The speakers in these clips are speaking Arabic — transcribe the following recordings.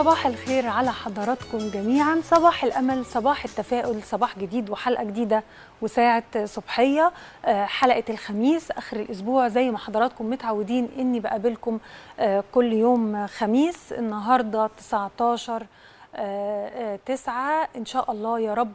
صباح الخير على حضراتكم جميعا صباح الامل صباح التفاؤل صباح جديد وحلقه جديده وساعه صبحيه آه، حلقه الخميس اخر الاسبوع زي ما حضراتكم متعودين اني بقابلكم آه، كل يوم خميس النهارده 19 آه، تسعة إن شاء الله يا رب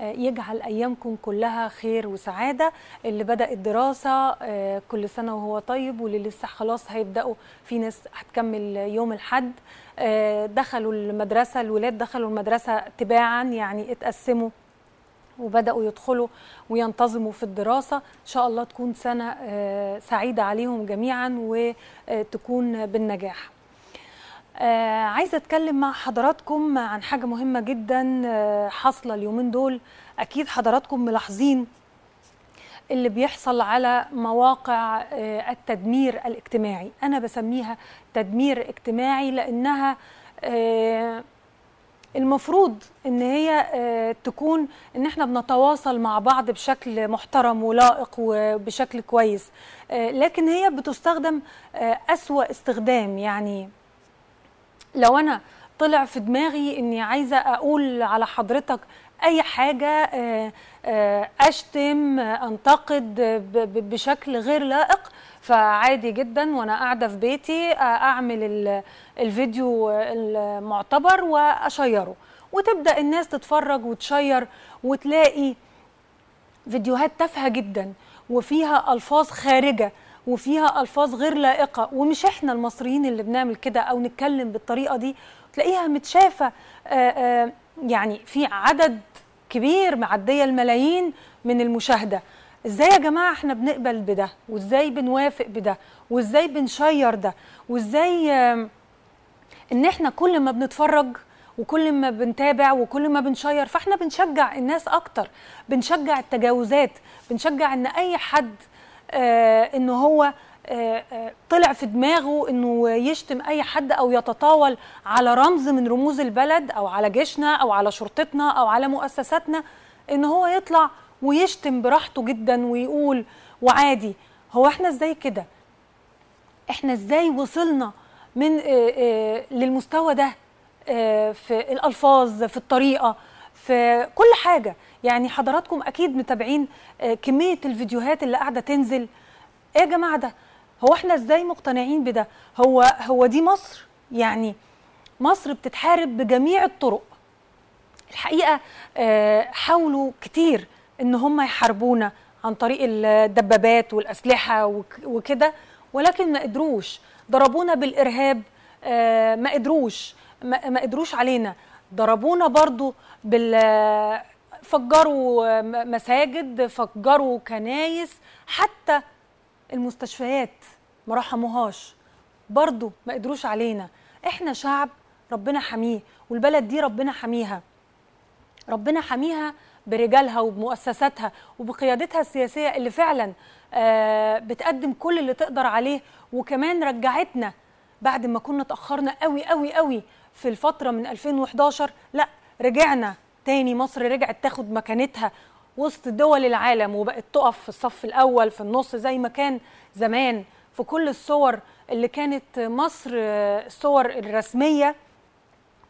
آه، يجعل أيامكم كلها خير وسعادة اللي بدأ الدراسة آه، كل سنة وهو طيب واللي لسه خلاص هيبدأوا في ناس هتكمل يوم الحد آه، دخلوا المدرسة الولاد دخلوا المدرسة تباعا يعني اتقسموا وبداوا يدخلوا وينتظموا في الدراسه ان شاء الله تكون سنه سعيده عليهم جميعا وتكون بالنجاح آه عايزه اتكلم مع حضراتكم عن حاجه مهمه جدا آه، حاصله اليومين دول اكيد حضراتكم ملاحظين اللي بيحصل على مواقع آه، التدمير الاجتماعي انا بسميها تدمير اجتماعي لانها آه، المفروض ان هي تكون ان احنا بنتواصل مع بعض بشكل محترم ولائق وبشكل كويس لكن هي بتستخدم اسوا استخدام يعني لو انا طلع في دماغي اني عايزه اقول على حضرتك اي حاجه آه، آه، اشتم انتقد بشكل غير لائق فعادي جدا وانا قاعده في بيتي آه، اعمل الفيديو المعتبر واشيره وتبدا الناس تتفرج وتشير وتلاقي فيديوهات تافهه جدا وفيها الفاظ خارجه وفيها الفاظ غير لائقه ومش احنا المصريين اللي بنعمل كده او نتكلم بالطريقه دي تلاقيها متشافه آه، آه، يعني في عدد كبير معديه الملايين من المشاهده ازاي يا جماعه احنا بنقبل بده وازاي بنوافق بده وازاي بنشير ده وازاي ان احنا كل ما بنتفرج وكل ما بنتابع وكل ما بنشير فاحنا بنشجع الناس اكتر بنشجع التجاوزات بنشجع ان اي حد آه، ان هو آه، آه، طلع في دماغه انه يشتم اي حد او يتطاول على رمز من رموز البلد او على جيشنا او على شرطتنا او على مؤسساتنا ان هو يطلع ويشتم براحته جدا ويقول وعادي هو احنا ازاي كده احنا ازاي وصلنا من للمستوى ده في الالفاظ في الطريقه في كل حاجه يعني حضراتكم اكيد متابعين آه، كميه الفيديوهات اللي قاعده تنزل ايه يا جماعه ده هو احنا ازاي مقتنعين بده هو هو دي مصر يعني مصر بتتحارب بجميع الطرق الحقيقه آه، حاولوا كتير ان هم يحاربونا عن طريق الدبابات والاسلحه وكده ولكن ما قدروش ضربونا بالارهاب آه، ما قدروش ما قدروش علينا ضربونا برضو بال فجروا مساجد فجروا كنايس حتى المستشفيات ما رحموهاش برضو ما قدروش علينا احنا شعب ربنا حميه والبلد دي ربنا حميها ربنا حميها برجالها وبمؤسساتها وبقيادتها السياسية اللي فعلا آه، بتقدم كل اللي تقدر عليه وكمان رجعتنا بعد ما كنا تأخرنا قوي قوي قوي في الفتره من 2011 لا رجعنا تاني مصر رجعت تاخد مكانتها وسط دول العالم وبقت تقف في الصف الاول في النص زي ما كان زمان في كل الصور اللي كانت مصر الصور الرسميه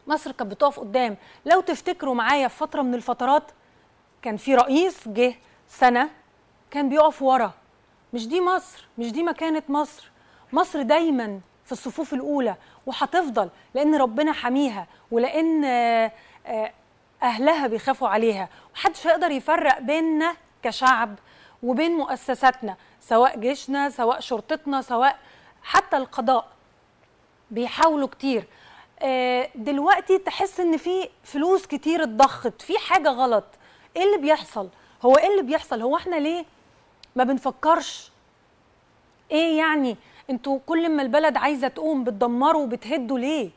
مصر كانت بتقف قدام لو تفتكروا معايا في فتره من الفترات كان في رئيس جه سنه كان بيقف ورا مش دي مصر مش دي مكانه مصر مصر دايما في الصفوف الاولى وهتفضل لان ربنا حميها ولان آه، اهلها بيخافوا عليها محدش هيقدر يفرق بيننا كشعب وبين مؤسساتنا سواء جيشنا سواء شرطتنا سواء حتى القضاء بيحاولوا كتير آه، دلوقتي تحس ان في فلوس كتير اتضخت في حاجه غلط ايه اللي بيحصل هو ايه اللي بيحصل هو احنا ليه ما بنفكرش ايه يعني انتوا كل ما البلد عايزه تقوم بتدمروا وبتهدوا ليه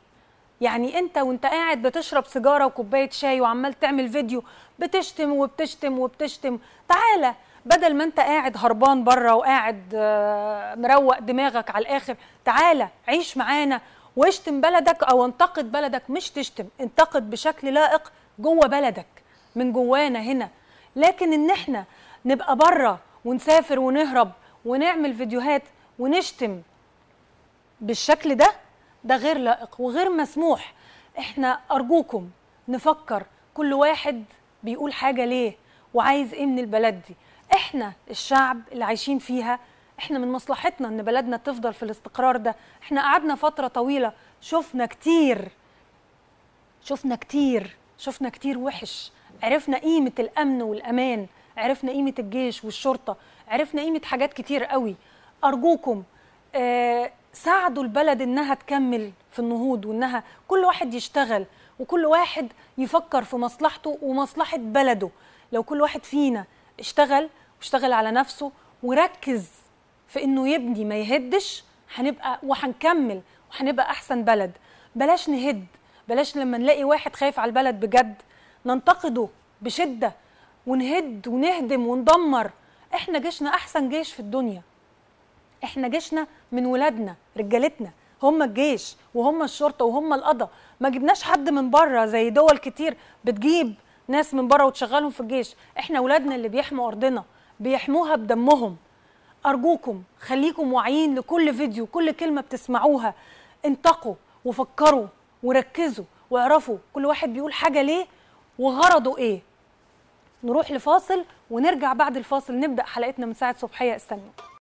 يعني انت وانت قاعد بتشرب سيجاره وكوبايه شاي وعمال تعمل فيديو بتشتم وبتشتم وبتشتم تعالى بدل ما انت قاعد هربان بره وقاعد آه، مروق دماغك على الاخر تعالى عيش معانا واشتم بلدك او انتقد بلدك مش تشتم انتقد بشكل لائق جوه بلدك من جوانا هنا لكن ان احنا نبقى بره ونسافر ونهرب ونعمل فيديوهات ونشتم بالشكل ده ده غير لائق وغير مسموح احنا ارجوكم نفكر كل واحد بيقول حاجه ليه وعايز ايه من البلد دي احنا الشعب اللي عايشين فيها احنا من مصلحتنا ان بلدنا تفضل في الاستقرار ده احنا قعدنا فتره طويله شفنا كتير شفنا كتير شفنا كتير وحش عرفنا قيمه الامن والامان عرفنا قيمه الجيش والشرطه عرفنا قيمه حاجات كتير قوي ارجوكم آه، ساعدوا البلد انها تكمل في النهوض وانها كل واحد يشتغل وكل واحد يفكر في مصلحته ومصلحه بلده لو كل واحد فينا اشتغل واشتغل على نفسه وركز في انه يبني ما يهدش هنبقى وهنكمل وهنبقى احسن بلد بلاش نهد بلاش لما نلاقي واحد خايف على البلد بجد ننتقده بشده ونهد ونهدم وندمر احنا جيشنا احسن جيش في الدنيا احنا جيشنا من ولادنا رجالتنا هم الجيش وهم الشرطه وهم القضاء ما جبناش حد من بره زي دول كتير بتجيب ناس من بره وتشغلهم في الجيش احنا ولادنا اللي بيحموا ارضنا بيحموها بدمهم ارجوكم خليكم واعيين لكل فيديو كل كلمه بتسمعوها انتقوا وفكروا وركزوا واعرفوا كل واحد بيقول حاجه ليه وغرضه ايه نروح لفاصل ونرجع بعد الفاصل نبدا حلقتنا من ساعه صبحيه استنوا